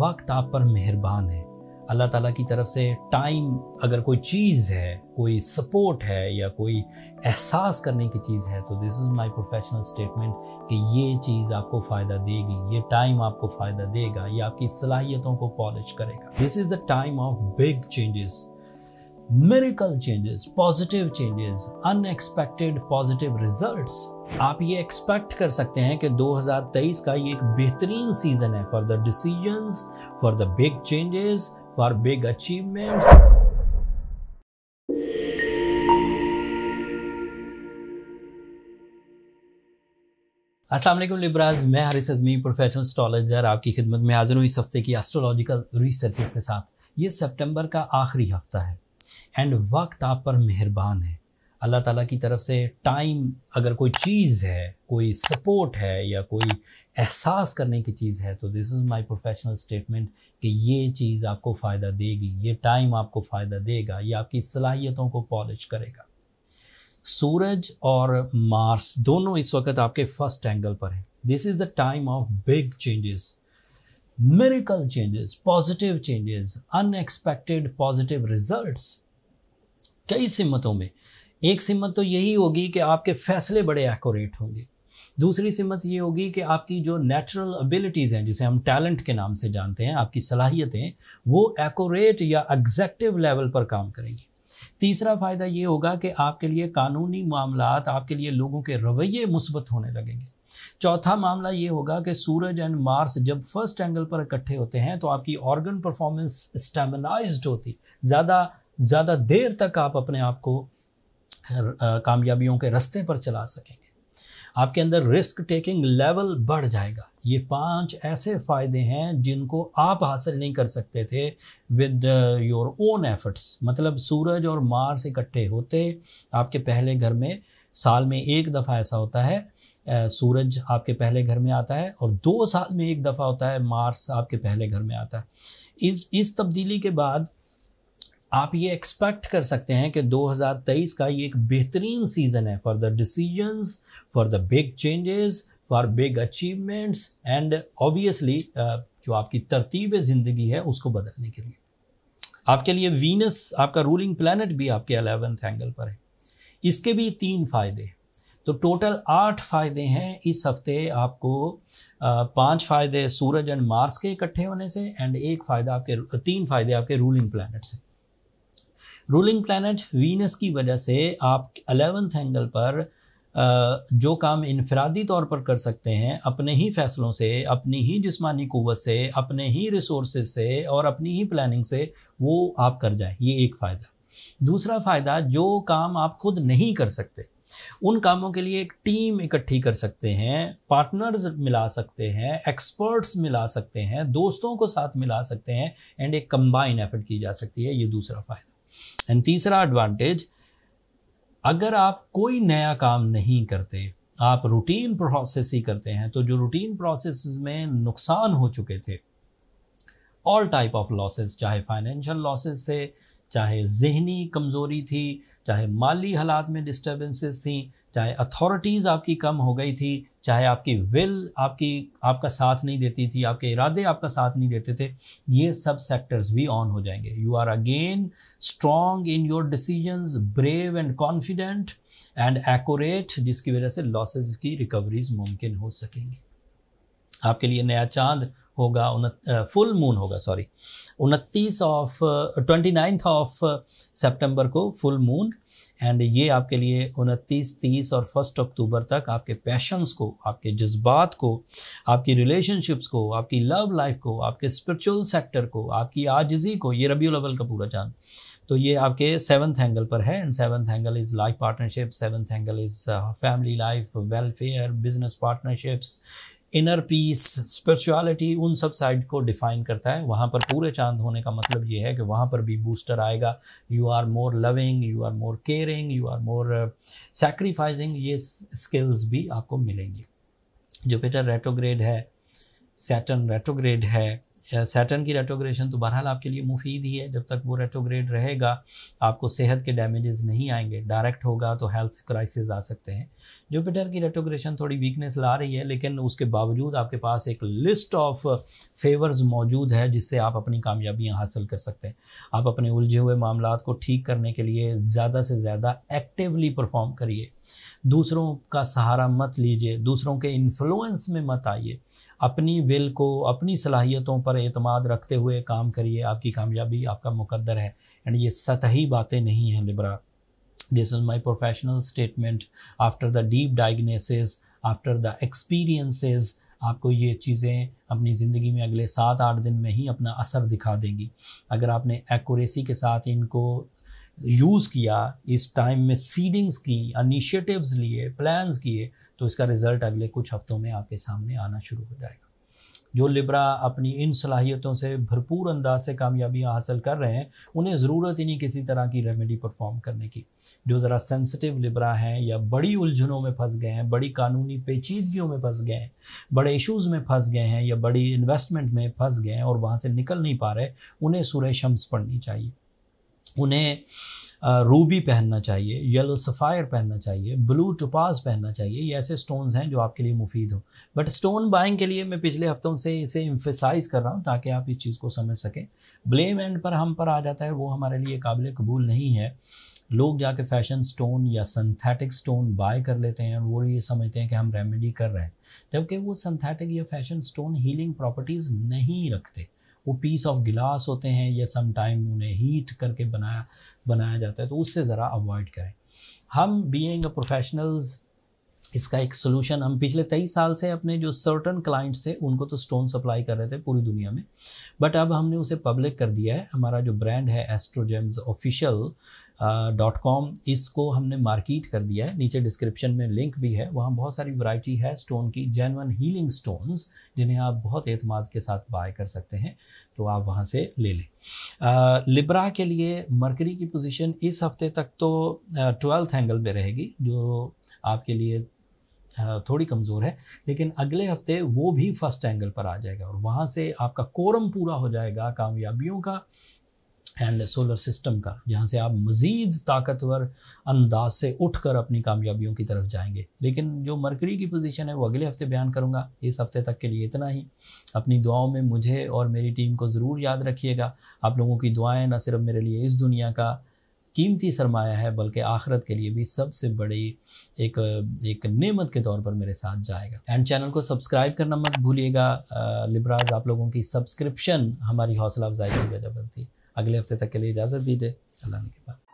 वक्त आप पर मेहरबान है अल्लाह ताला की तरफ से टाइम अगर कोई चीज़ है कोई सपोर्ट है या कोई एहसास करने की चीज़ है तो this is my professional statement कि ये चीज़ आपको फ़ायदा देगी ये टाइम आपको फ़ायदा देगा ये आपकी सलाहियतों को पॉलिश करेगा this is the time of big changes miracle changes positive changes unexpected positive result आप ये एक्सपेक्ट कर सकते हैं कि 2023 का ये एक बेहतरीन सीजन है for the decision for the big changes for big achievements असलम लिबराज मैं हरिस अजमी प्रोफेशनल स्टॉलजर आपकी खिदमत में हाजिर हूँ इस हफ्ते की एस्ट्रोलॉजिकल रिसर्चेस के साथ ये सितंबर का आखिरी हफ्ता है एंड वक्त आप पर मेहरबान है अल्लाह ताला की तरफ से टाइम अगर कोई चीज़ है कोई सपोर्ट है या कोई एहसास करने की चीज़ है तो this is my professional statement कि ये चीज़ आपको फ़ायदा देगी ये टाइम आपको फ़ायदा देगा ये आपकी सलाहियतों को पॉलिश करेगा सूरज और मार्स दोनों इस वक्त आपके फर्स्ट एंगल पर हैं this is the time of big changes miracle changes positive changes unexpected positive results कई सिमतों में एक सिमत तो यही होगी कि आपके फ़ैसले बड़े एकोरेट होंगे दूसरी सिमत ये होगी कि आपकी जो नेचुरल एबिलिटीज़ हैं जिसे हम टैलेंट के नाम से जानते हैं आपकी सलाहियतें वो एकोरेट या एग्जैक्टिव लेवल पर काम करेंगी तीसरा फ़ायदा ये होगा कि आपके लिए कानूनी मामला आपके लिए लोगों के रवैये मुस्बत होने लगेंगे चौथा मामला ये होगा कि सूरज एंड मार्स जब फर्स्ट एंगल पर इकट्ठे होते हैं तो आपकी ऑर्गन परफॉर्मेंस स्टेमिनाइज्ड होती ज़्यादा ज़्यादा देर तक आप अपने आप को कामयाबियों के रास्ते पर चला सकेंगे आपके अंदर रिस्क टेकिंग लेवल बढ़ जाएगा ये पांच ऐसे फ़ायदे हैं जिनको आप हासिल नहीं कर सकते थे विद योर ओन एफर्ट्स मतलब सूरज और मार्स इकट्ठे होते आपके पहले घर में साल में एक दफ़ा ऐसा होता है सूरज आपके पहले घर में आता है और दो साल में एक दफ़ा होता है मार्स आपके पहले घर में आता है इस इस तब्दीली के बाद आप ये एक्सपेक्ट कर सकते हैं कि 2023 का ये एक बेहतरीन सीज़न है for the decisions for the big changes for big achievements and obviously जो आपकी तरतीब ज़िंदगी है उसको बदलने के लिए आपके लिए वीनस आपका रूलिंग प्लानट भी आपके अलेवेंथ एंगल पर है इसके भी तीन फ़ायदे तो टोटल आठ फ़ायदे हैं इस हफ्ते आपको uh, पांच फ़ायदे सूरज एंड मार्स के इकट्ठे होने से एंड एक फ़ायदा आपके तीन फ़ायदे आपके रूलिंग प्लानट से रूलिंग प्लानट वीनस की वजह से आप अलेवेंथ एंगल पर जो काम इनफरादी तौर पर कर सकते हैं अपने ही फैसलों से अपनी ही जिस्मानी क़वत से अपने ही रिसोर्स से और अपनी ही प्लानिंग से वो आप कर जाए ये एक फ़ायदा दूसरा फ़ायदा जो काम आप खुद नहीं कर सकते उन कामों के लिए एक टीम इकट्ठी कर सकते हैं पार्टनर्स मिला सकते हैं एक्सपर्ट्स मिला सकते हैं दोस्तों को साथ मिला सकते हैं एंड एक कंबाइन एफर्ट की जा सकती है ये दूसरा फ़ायदा एंड तीसरा एडवांटेज अगर आप कोई नया काम नहीं करते आप रूटीन प्रोसेस ही करते हैं तो जो रूटीन प्रोसेस में नुकसान हो चुके थे ऑल टाइप ऑफ लॉसेस चाहे फाइनेंशियल लॉसेस थे चाहे जहनी कमज़ोरी थी चाहे माली हालात में डिस्टर्बेंसेस थी चाहे अथॉरिटीज़ आपकी कम हो गई थी चाहे आपकी विल आपकी आपका साथ नहीं देती थी आपके इरादे आपका साथ नहीं देते थे ये सब सेक्टर्स भी ऑन हो जाएंगे you are again strong in your decisions brave and confident and accurate जिसकी वजह से लॉसेस की रिकवरीज मुमकिन हो सकेंगी आपके लिए नया चांद होगा फुल मून होगा सॉरी उनतीस of twenty ninth of September को फुल मून एंड ये आपके लिए उनतीस तीस और फर्स्ट अक्टूबर तक आपके पैशंस को आपके जज्बात को आपकी रिलेशनशिप्स को आपकी लव लाइफ को आपके स्पिरिचुअल सेक्टर को आपकी आजिजी को ये रबी लेवल का पूरा चांद तो ये आपके सेवन्थ एंगल पर है and seventh angle is life partnership seventh angle is family life welfare business partnerships inner peace spirituality उन सब साइड को डिफाइन करता है वहाँ पर पूरे चांद होने का मतलब ये है कि वहाँ पर भी बूस्टर आएगा you are more loving you are more caring you are more sacrificing ये स्किल्स भी आपको मिलेंगी जुपिटर रेट्रोग्रेड है सैटन रेट्रोग्रेड है सैटर्न की रेट्रोग्रेशन तो बहरहाल आपके लिए मुफीद ही है जब तक वो रेट्रोग्रेड रहेगा आपको सेहत के डैमेजेस नहीं आएंगे डायरेक्ट होगा तो हेल्थ क्राइसिस आ सकते हैं जुपिटर की रेट्रोग्रेशन थोड़ी वीकनेस ला रही है लेकिन उसके बावजूद आपके पास एक लिस्ट ऑफ फेवर्स मौजूद है जिससे आप अपनी कामयाबियाँ हासिल कर सकते हैं आप अपने उलझे हुए मामला को ठीक करने के लिए ज़्यादा से ज़्यादा एक्टिवली परफॉर्म करिए दूसरों का सहारा मत लीजिए दूसरों के इन्फ्लुएंस में मत आइए अपनी विल को अपनी सलाहियतों पर अतमाद रखते हुए काम करिए आपकी कामयाबी आपका मुकद्दर है एंड ये सतही बातें नहीं हैं Libra this is my professional statement after the deep diagnosis after the experiences आपको ये चीज़ें अपनी ज़िंदगी में अगले सात आठ दिन में ही अपना असर दिखा देंगी अगर आपने एक्यूरेसी के साथ इनको यूज़ किया इस टाइम में सीडिंग्स की इनिशिएटिव्स लिए प्लान्स किए तो इसका रिज़ल्ट अगले कुछ हफ्तों में आपके सामने आना शुरू हो जाएगा जो लिब्रा अपनी इन सलाहियतों से भरपूर अंदाज से कामयाबी हासिल कर रहे हैं उन्हें ज़रूरत ही नहीं किसी तरह की रेमेडी परफॉर्म करने की जो ज़रा सेंसिटिव लिब्रा हैं या बड़ी उलझनों में फंस गए हैं बड़ी कानूनी पेचीदगियों में फंस गए हैं बड़े इश्यूज़ में फंस गए हैं या बड़ी इन्वेस्टमेंट में फंस गए हैं और वहाँ से निकल नहीं पा रहे उन्हें सुरह शम्स पढ़नी चाहिए उन्हें रूबी पहनना चाहिए येलो सफ़ायर पहनना चाहिए ब्लू टुपास पहनना चाहिए ये ऐसे स्टोन्स हैं जो आपके लिए मुफीद हो बट स्टोन बाइंग के लिए मैं पिछले हफ्तों से इसे इम्फेसाइज कर रहा हूँ ताकि आप इस चीज़ को समझ सकें ब्लेम एंड पर हम पर आ जाता है वो हमारे लिए काबिल कबूल नहीं है लोग जाके फैशन स्टोन या सिंथेटिक स्टोन बाय कर लेते हैं और वो ये समझते हैं कि हम रेमेडी कर रहे हैं जबकि वो सिंथेटिक या फैशन स्टोन हीलिंग प्रॉपर्टीज़ नहीं रखते वो पीस ऑफ गिलास होते हैं या सम टाइम उन्हें हीट करके बनाया बनाया जाता है तो उससे ज़रा अवॉइड करें हम बीइंग प्रोफेशनल्स इसका एक सोल्यूशन हम पिछले तेईस साल से अपने जो सर्टन क्लाइंट्स थे उनको तो स्टोन सप्लाई कर रहे थे पूरी दुनिया में बट अब हमने उसे पब्लिक कर दिया है हमारा जो ब्रांड है एस्ट्रोजेम्स ऑफिशियल डॉट कॉम इसको हमने मार्केट कर दिया है नीचे डिस्क्रिप्शन में लिंक भी है वहाँ बहुत सारी वैरायटी है स्टोन की जेनवन हीलिंग स्टोन्स जिन्हें आप बहुत एतमाद के साथ बाय कर सकते हैं तो आप वहाँ से ले लें लिब्रा uh, के लिए मरकरी की पोजीशन इस हफ्ते तक तो ट्वेल्थ uh, एंगल पे रहेगी जो आपके लिए थोड़ी कमज़ोर है लेकिन अगले हफ्ते वो भी फर्स्ट एंगल पर आ जाएगा और वहाँ से आपका कोरम पूरा हो जाएगा कामयाबियों का एंड सोलर सिस्टम का जहाँ से आप मज़ीद ताकतवर अंदाज से उठ कर अपनी कामयाबियों की तरफ जाएंगे लेकिन जो मरकरी की पोजीशन है वो अगले हफ्ते बयान करूँगा इस हफ्ते तक के लिए इतना ही अपनी दुआओं में मुझे और मेरी टीम को ज़रूर याद रखिएगा आप लोगों की दुआएं ना सिर्फ मेरे लिए इस दुनिया का कीमती सरमाया है बल्कि आखरत के लिए भी सबसे बड़ी एक एक नेमत के तौर पर मेरे साथ जाएगा एंड चैनल को सब्सक्राइब करना मत भूलिएगा लिब्राज आप लोगों की सब्सक्रिप्शन हमारी हौसला अफजाई की वजह बनती है अगले हफ्ते तक के लिए इजाज़त दीजिए अल्लाह के बाद